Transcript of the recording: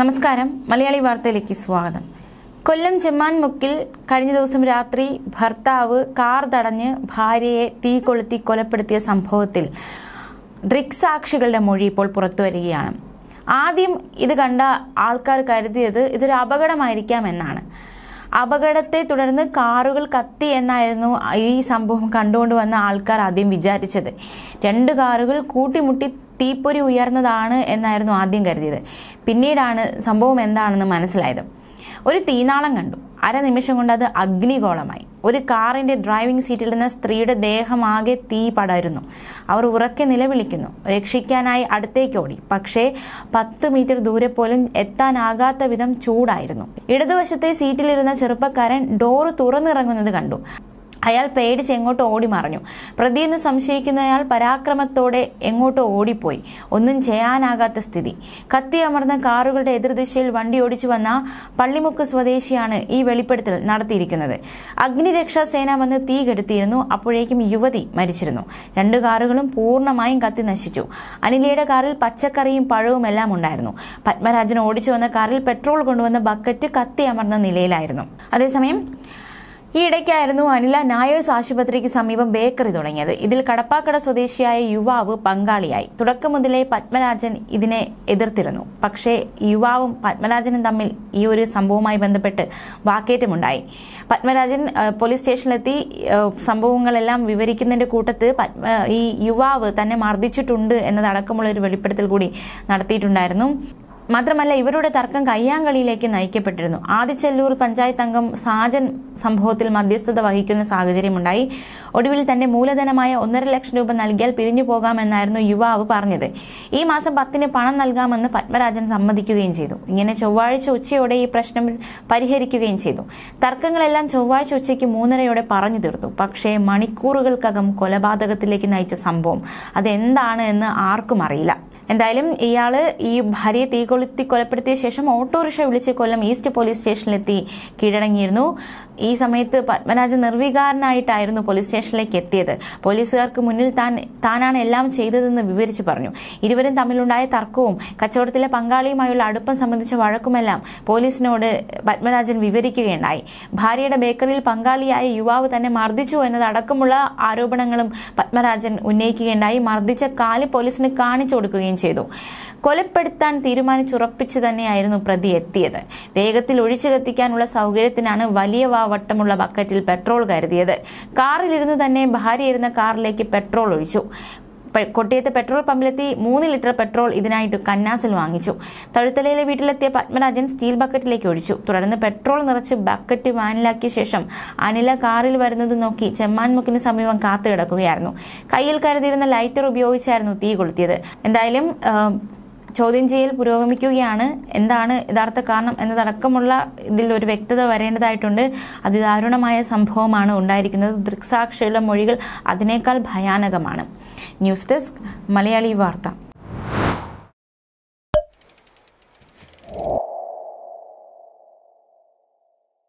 നമസ്കാരം മലയാളി വാർത്തയിലേക്ക് സ്വാഗതം കൊല്ലം ചെമ്മാൻ മുക്കിൽ കഴിഞ്ഞ ദിവസം രാത്രി ഭർത്താവ് കാർ തടഞ്ഞ് ഭാര്യയെ തീ കൊളുത്തി കൊലപ്പെടുത്തിയ സംഭവത്തിൽ ദൃക്സാക്ഷികളുടെ മൊഴി ഇപ്പോൾ പുറത്തുവരികയാണ് ആദ്യം ഇത് കണ്ട ആൾക്കാർ കരുതിയത് ഇതൊരു അപകടമായിരിക്കാം എന്നാണ് അപകടത്തെ തുടർന്ന് കാറുകൾ കത്തി എന്നായിരുന്നു ഈ സംഭവം കണ്ടുകൊണ്ട് വന്ന ആൾക്കാർ ആദ്യം വിചാരിച്ചത് രണ്ട് കാറുകൾ കൂട്ടിമുട്ടി തീപ്പൊരി ഉയർന്നതാണ് എന്നായിരുന്നു ആദ്യം കരുതിയത് പിന്നീടാണ് സംഭവം എന്താണെന്ന് മനസ്സിലായത് ഒരു തീനാളം കണ്ടു അരനിമിഷം കൊണ്ട് അത് അഗ്നിഗോളമായി ഒരു കാറിന്റെ ഡ്രൈവിംഗ് സീറ്റിൽ നിന്ന് സ്ത്രീയുടെ ദേഹമാകെ തീ പടരുന്നു അവർ ഉറക്കെ നിലവിളിക്കുന്നു രക്ഷിക്കാനായി അടുത്തേക്ക് ഓടി പക്ഷേ പത്ത് മീറ്റർ ദൂരെ പോലും എത്താനാകാത്ത വിധം ചൂടായിരുന്നു ഇടതുവശത്തെ സീറ്റിലിരുന്ന ചെറുപ്പക്കാരൻ ഡോറ് തുറന്നിറങ്ങുന്നത് കണ്ടു അയാൾ പേടിച്ച് എങ്ങോട്ട് ഓടി മറഞ്ഞു പ്രതിയെന്ന് സംശയിക്കുന്നയാൾ പരാക്രമത്തോടെ എങ്ങോട്ടോ ഓടിപ്പോയി ഒന്നും ചെയ്യാനാകാത്ത സ്ഥിതി കത്തി അമർന്ന കാറുകളുടെ എതിർദിശയിൽ വണ്ടി ഓടിച്ചു വന്ന പള്ളിമുക്ക് സ്വദേശിയാണ് ഈ വെളിപ്പെടുത്തൽ നടത്തിയിരിക്കുന്നത് അഗ്നിരക്ഷാ സേന വന്ന് തീ കെടുത്തിയിരുന്നു അപ്പോഴേക്കും യുവതി മരിച്ചിരുന്നു രണ്ട് കാറുകളും പൂർണ്ണമായും കത്തി നശിച്ചു അനിലയുടെ കാറിൽ പച്ചക്കറിയും പഴവും എല്ലാം ഉണ്ടായിരുന്നു പത്മരാജൻ ഓടിച്ചു വന്ന കാറിൽ പെട്രോൾ കൊണ്ടുവന്ന ബക്കറ്റ് കത്തി അമർന്ന നിലയിലായിരുന്നു അതേസമയം ഈ ഇടയ്ക്കായിരുന്നു അനില നായേഴ്സ് ആശുപത്രിക്ക് സമീപം ബേക്കറി തുടങ്ങിയത് ഇതിൽ കടപ്പാക്കട സ്വദേശിയായ യുവാവ് പങ്കാളിയായി തുടക്കം മുതലേ പത്മരാജൻ ഇതിനെ എതിർത്തിരുന്നു പക്ഷേ യുവാവും പത്മരാജനും തമ്മിൽ ഈ ഒരു സംഭവവുമായി ബന്ധപ്പെട്ട് വാക്കേറ്റമുണ്ടായി പത്മരാജൻ പോലീസ് സ്റ്റേഷനിലെത്തി സംഭവങ്ങളെല്ലാം വിവരിക്കുന്നതിന്റെ കൂട്ടത്ത് ഈ യുവാവ് തന്നെ മർദ്ദിച്ചിട്ടുണ്ട് എന്നതടക്കമുള്ള ഒരു വെളിപ്പെടുത്തൽ കൂടി നടത്തിയിട്ടുണ്ടായിരുന്നു മാത്രമല്ല ഇവരുടെ തർക്കം കയ്യാങ്കളിയിലേക്ക് നയിക്കപ്പെട്ടിരുന്നു ആദിച്ചെല്ലൂർ പഞ്ചായത്ത് അംഗം സാജൻ സംഭവത്തിൽ മധ്യസ്ഥത വഹിക്കുന്ന സാഹചര്യമുണ്ടായി ഒടുവിൽ തന്റെ മൂലധനമായ ഒന്നര ലക്ഷം രൂപ നൽകിയാൽ പിരിഞ്ഞു പോകാമെന്നായിരുന്നു യുവാവ് പറഞ്ഞത് ഈ മാസം പത്തിന് പണം നൽകാമെന്ന് പത്മരാജൻ സമ്മതിക്കുകയും ചെയ്തു ഇങ്ങനെ ചൊവ്വാഴ്ച ഉച്ചയോടെ ഈ പ്രശ്നം പരിഹരിക്കുകയും ചെയ്തു തർക്കങ്ങളെല്ലാം ചൊവ്വാഴ്ച ഉച്ചയ്ക്ക് മൂന്നരയോടെ പറഞ്ഞു തീർത്തു പക്ഷേ മണിക്കൂറുകൾക്കകം കൊലപാതകത്തിലേക്ക് നയിച്ച സംഭവം അതെന്താണ് എന്ന് ആർക്കും അറിയില്ല എന്തായാലും ഇയാൾ ഈ ഭാര്യയെ തീ കൊളുത്തി കൊലപ്പെടുത്തിയ ശേഷം ഓട്ടോറിക്ഷ വിളിച്ച് കൊല്ലം ഈസ്റ്റ് പോലീസ് സ്റ്റേഷനിലെത്തി കീഴടങ്ങിയിരുന്നു ഈ സമയത്ത് പത്മരാജൻ നിർവികാരനായിട്ടായിരുന്നു പോലീസ് സ്റ്റേഷനിലേക്ക് എത്തിയത് പോലീസുകാർക്ക് മുന്നിൽ താൻ താനാണ് എല്ലാം ചെയ്തതെന്ന് വിവരിച്ചു പറഞ്ഞു ഇരുവരും തമ്മിലുണ്ടായ തർക്കവും കച്ചവടത്തിലെ പങ്കാളിയുമായുള്ള അടുപ്പം സംബന്ധിച്ച വഴക്കുമെല്ലാം പോലീസിനോട് പത്മരാജൻ വിവരിക്കുകയുണ്ടായി ഭാര്യയുടെ ബേക്കറിയിൽ പങ്കാളിയായ യുവാവ് തന്നെ മർദ്ദിച്ചു എന്നതടക്കമുള്ള ആരോപണങ്ങളും പത്മരാജൻ ഉന്നയിക്കുകയുണ്ടായി മർദ്ദിച്ച കാല് പോലീസിന് കാണിച്ചു കൊടുക്കുകയും ചെയ്തു കൊലപ്പെടുത്താൻ തീരുമാനിച്ചുറപ്പിച്ച് തന്നെയായിരുന്നു പ്രതി എത്തിയത് വേഗത്തിൽ ഒഴിച്ചു കത്തിക്കാനുള്ള സൗകര്യത്തിനാണ് വലിയ വാവട്ടമുള്ള ബക്കറ്റിൽ പെട്രോൾ കരുതിയത് കാറിലിരുന്ന് തന്നെ ഭാര്യ ഇരുന്ന കാറിലേക്ക് പെട്രോൾ ഒഴിച്ചു കൊട്ടിയത്ത് പെട്രോൾ പമ്പിലെത്തി മൂന്ന് ലിറ്റർ പെട്രോൾ ഇതിനായിട്ട് കന്നാസിൽ വാങ്ങിച്ചു തഴുത്തലയിലെ വീട്ടിലെത്തിയ പത്മരാജൻ സ്റ്റീൽ ബക്കറ്റിലേക്ക് ഒഴിച്ചു തുടർന്ന് പെട്രോൾ നിറച്ച് ബക്കറ്റ് വാനിലാക്കിയ ശേഷം അനില കാറിൽ വരുന്നത് നോക്കി ചെമ്മാൻമുക്കിന് സമീപം കാത്തു കിടക്കുകയായിരുന്നു കയ്യിൽ കരുതിയിരുന്ന ലൈറ്റർ ഉപയോഗിച്ചായിരുന്നു തീ കൊളുത്തിയത് എന്തായാലും ചോദ്യം ചെയ്യൽ പുരോഗമിക്കുകയാണ് എന്താണ് യഥാർത്ഥ കാരണം എന്നതടക്കമുള്ള ഇതിൽ ഒരു വ്യക്തത വരേണ്ടതായിട്ടുണ്ട് അതിദാരുണമായ സംഭവമാണ് ഉണ്ടായിരിക്കുന്നത് ദൃക്സാക്ഷിയുടെ മൊഴികൾ അതിനേക്കാൾ ഭയാനകമാണ് ന്യൂസ് ഡെസ്ക് മലയാളി വാർത്ത